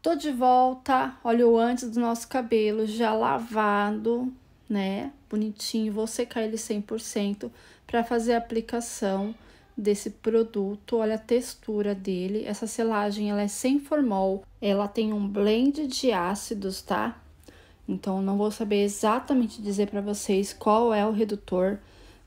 Tô de volta, olha o antes do nosso cabelo já lavado, né? Bonitinho, vou secar ele 100% para fazer a aplicação desse produto. Olha a textura dele. Essa selagem ela é sem formol, ela tem um blend de ácidos, tá? Então não vou saber exatamente dizer para vocês qual é o redutor,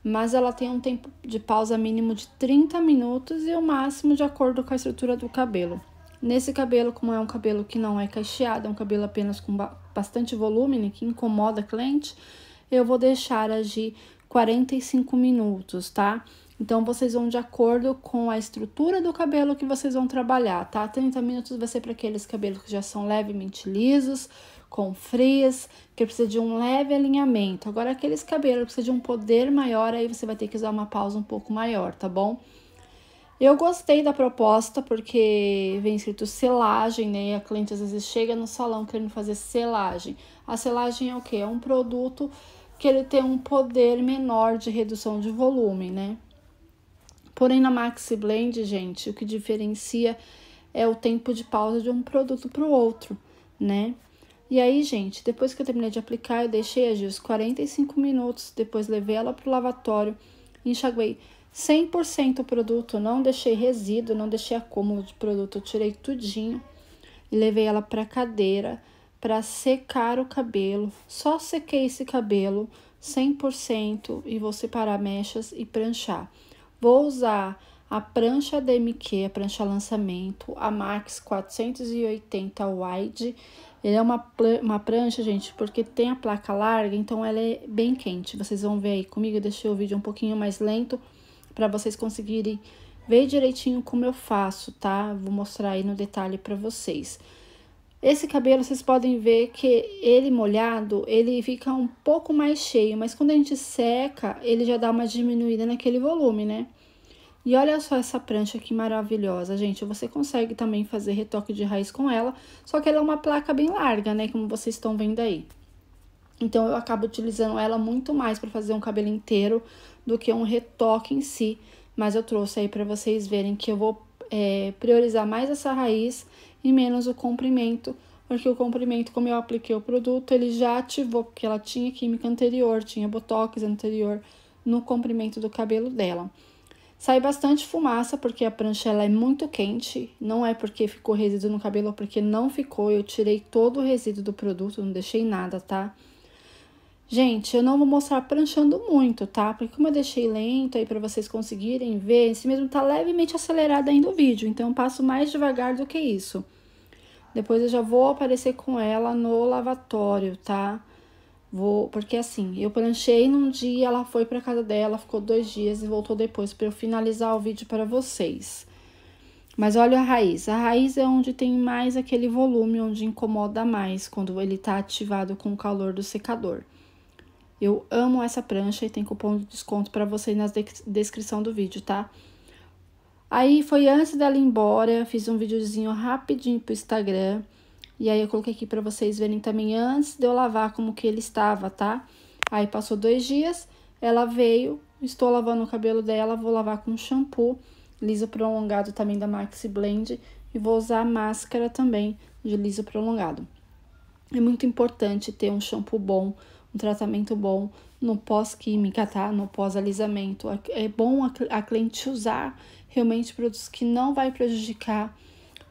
mas ela tem um tempo de pausa mínimo de 30 minutos e o máximo de acordo com a estrutura do cabelo. Nesse cabelo, como é um cabelo que não é cacheado, é um cabelo apenas com bastante volume, né, que incomoda a cliente, eu vou deixar agir 45 minutos, tá? Então, vocês vão de acordo com a estrutura do cabelo que vocês vão trabalhar, tá? 30 minutos vai ser para aqueles cabelos que já são levemente lisos, com frizz, que precisa de um leve alinhamento. Agora, aqueles cabelos que precisa de um poder maior, aí você vai ter que usar uma pausa um pouco maior, tá bom? Eu gostei da proposta porque vem escrito selagem, né? E a cliente às vezes chega no salão querendo fazer selagem. A selagem é o quê? É um produto que ele tem um poder menor de redução de volume, né? Porém, na Maxi Blend, gente, o que diferencia é o tempo de pausa de um produto para o outro, né? E aí, gente, depois que eu terminei de aplicar, eu deixei agir os 45 minutos, depois levei ela para o lavatório, enxaguei 100% produto, não deixei resíduo, não deixei acúmulo de produto, eu tirei tudinho e levei ela para cadeira para secar o cabelo. Só sequei esse cabelo 100% e vou separar mechas e pranchar. Vou usar a prancha DMQ, a prancha lançamento, a Max 480 Wide. Ele é uma, uma prancha, gente, porque tem a placa larga, então ela é bem quente. Vocês vão ver aí comigo, eu deixei o vídeo um pouquinho mais lento para vocês conseguirem ver direitinho como eu faço, tá? Vou mostrar aí no detalhe para vocês. Esse cabelo, vocês podem ver que ele molhado, ele fica um pouco mais cheio, mas quando a gente seca, ele já dá uma diminuída naquele volume, né? E olha só essa prancha que maravilhosa, gente. Você consegue também fazer retoque de raiz com ela, só que ela é uma placa bem larga, né? Como vocês estão vendo aí. Então eu acabo utilizando ela muito mais para fazer um cabelo inteiro do que um retoque em si. Mas eu trouxe aí para vocês verem que eu vou é, priorizar mais essa raiz e menos o comprimento, porque o comprimento, como eu apliquei o produto, ele já ativou, porque ela tinha química anterior, tinha botox anterior no comprimento do cabelo dela. Sai bastante fumaça, porque a prancha ela é muito quente, não é porque ficou resíduo no cabelo, é porque não ficou, eu tirei todo o resíduo do produto, não deixei nada, Tá? Gente, eu não vou mostrar pranchando muito, tá? Porque como eu deixei lento aí para vocês conseguirem ver, esse mesmo tá levemente acelerado ainda o vídeo, então eu passo mais devagar do que isso. Depois eu já vou aparecer com ela no lavatório, tá? Vou, porque assim, eu pranchei num dia, ela foi para casa dela, ficou dois dias e voltou depois para eu finalizar o vídeo para vocês. Mas olha a raiz. A raiz é onde tem mais aquele volume, onde incomoda mais quando ele tá ativado com o calor do secador. Eu amo essa prancha e tem cupom de desconto para você na de descrição do vídeo, tá? Aí foi antes dela ir embora, fiz um videozinho rapidinho pro Instagram. E aí eu coloquei aqui para vocês verem também antes de eu lavar como que ele estava, tá? Aí passou dois dias, ela veio, estou lavando o cabelo dela, vou lavar com shampoo liso prolongado também da Maxi Blend e vou usar a máscara também de liso prolongado. É muito importante ter um shampoo bom, um tratamento bom no pós-química, tá? No pós-alisamento. É bom a, cliente usar realmente produtos que não vai prejudicar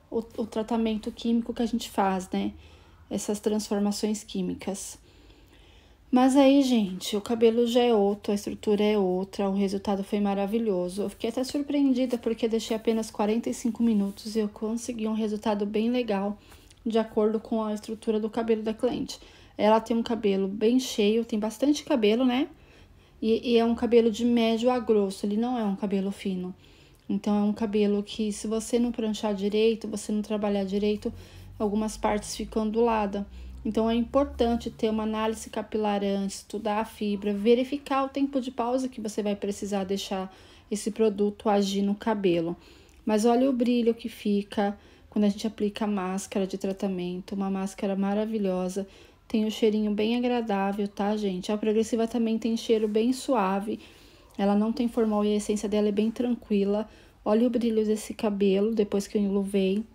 o, o tratamento químico que a gente faz, né? Essas transformações químicas. Mas aí, gente, o cabelo já é outro, a estrutura é outra, o resultado foi maravilhoso. Eu fiquei até surpreendida porque deixei apenas 45 minutos e eu consegui um resultado bem legal de acordo com a estrutura do cabelo da cliente. Ela tem um cabelo bem cheio, tem bastante cabelo, né? E, e, é um cabelo de médio a grosso, ele não é um cabelo fino. Então é um cabelo que se você não pranchar direito, você não trabalhar direito, algumas partes ficam do lado. Então é importante ter uma análise capilar antes, estudar a fibra, verificar o tempo de pausa que você vai precisar deixar esse produto agir no cabelo. Mas olha o brilho que fica quando a gente aplica a máscara de tratamento, uma máscara maravilhosa tem um cheirinho bem agradável, tá, gente? A progressiva também tem cheiro bem suave. Ela não tem formal e a essência dela é bem tranquila. Olha o brilho desse cabelo depois que eu enluvei.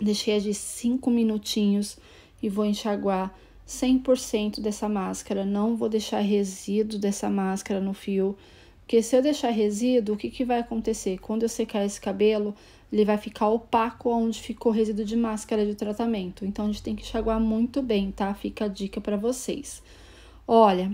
Deixei agir 5 minutinhos e vou enxaguar 100% dessa máscara. Não vou deixar resíduo dessa máscara no fio. Porque se eu deixar resíduo, o que, que vai acontecer? Quando eu secar esse cabelo, ele vai ficar opaco onde ficou resíduo de máscara de tratamento. Então, a gente tem que enxaguar muito bem, tá? Fica a dica para vocês. Olha,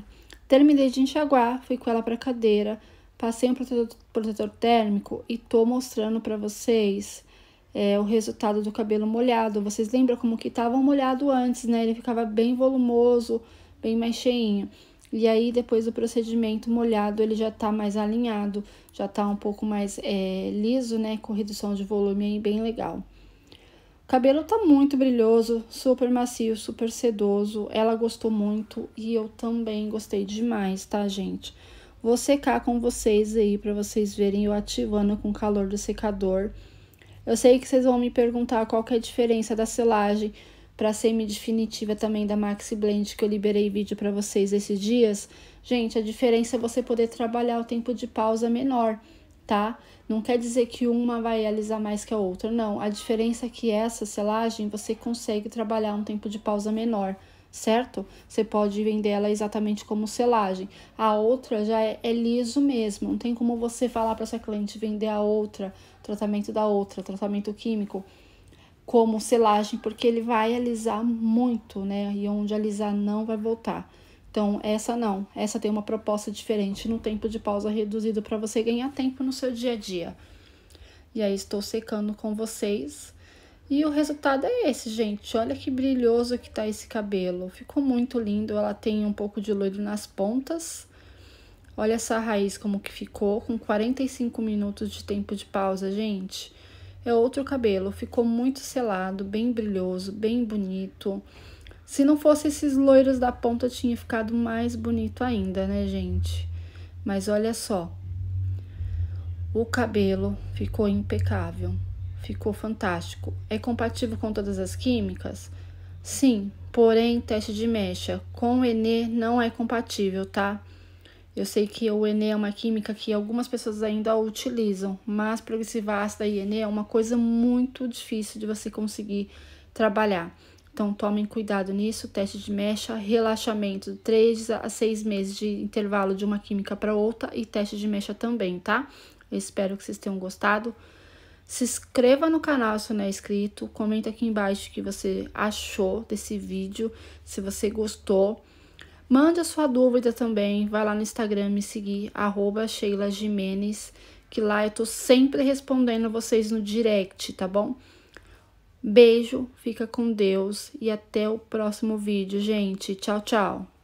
terminei de enxaguar, fui com ela para cadeira, passei um protetor, protetor, térmico e tô mostrando para vocês é, o resultado do cabelo molhado. Vocês lembram como que tava molhado antes, né? Ele ficava bem volumoso, bem mais cheinho. E aí, depois do procedimento molhado, ele já tá mais alinhado, já tá um pouco mais é, liso, né? Com redução de volume aí, bem legal. O cabelo tá muito brilhoso, super macio, super sedoso. Ela gostou muito e eu também gostei demais, tá, gente? Vou secar com vocês aí para vocês verem eu ativando com o calor do secador. Eu sei que vocês vão me perguntar qual que é a diferença da selagem para semi definitiva também da Maxi Blend que eu liberei vídeo para vocês esses dias. Gente, a diferença é você poder trabalhar o tempo de pausa menor, tá? Não quer dizer que uma vai alisar mais que a outra, não. A diferença é que essa selagem você consegue trabalhar um tempo de pausa menor, certo? Você pode vender ela exatamente como selagem. A outra já é, é liso mesmo, não tem como você falar para sua cliente vender a outra, tratamento da outra, tratamento químico como selagem, porque ele vai alisar muito, né? E onde alisar não vai voltar. Então, essa não, essa tem uma proposta diferente no tempo de pausa reduzido para você ganhar tempo no seu dia a dia. E aí, estou secando com vocês. E o resultado é esse, gente. Olha que brilhoso que tá esse cabelo. Ficou muito lindo. Ela tem um pouco de loiro nas pontas. Olha essa raiz como que ficou com 45 minutos de tempo de pausa, gente é outro cabelo. Ficou muito selado, bem brilhoso, bem bonito. Se não fosse esses loiros da ponta, tinha ficado mais bonito ainda, né, gente? Mas olha só. O cabelo ficou impecável. Ficou fantástico. É compatível com todas as químicas? Sim, porém, teste de mecha com Enê não é compatível, tá? Eu sei que o ENE é uma química que algumas pessoas ainda utilizam, mas progressiva ácida e ENE é uma coisa muito difícil de você conseguir trabalhar. Então, tomem cuidado nisso. Teste de mecha, relaxamento, 3 a 6 meses de intervalo de uma química para outra e teste de mecha também, tá? Eu espero que vocês tenham gostado. Se inscreva no canal se não é inscrito. Comenta aqui embaixo o que você achou desse vídeo, se você gostou. Mande a sua dúvida também, vai lá no Instagram me seguir, arroba Sheila Jimenez, que lá eu tô sempre respondendo vocês no direct, tá bom? Beijo, fica com Deus e até o próximo vídeo, gente. Tchau, tchau.